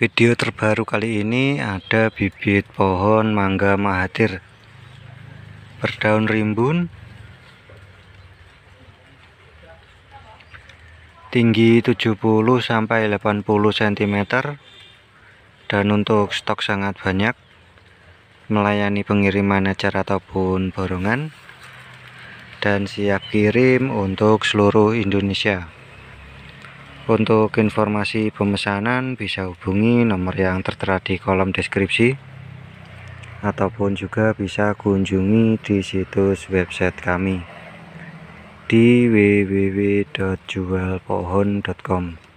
Video terbaru kali ini ada bibit pohon mangga mahatir berdaun rimbun tinggi 70 sampai 80 cm dan untuk stok sangat banyak melayani pengiriman acara ataupun borongan dan siap kirim untuk seluruh Indonesia untuk informasi pemesanan bisa hubungi nomor yang tertera di kolom deskripsi ataupun juga bisa kunjungi di situs website kami di www.jualpohon.com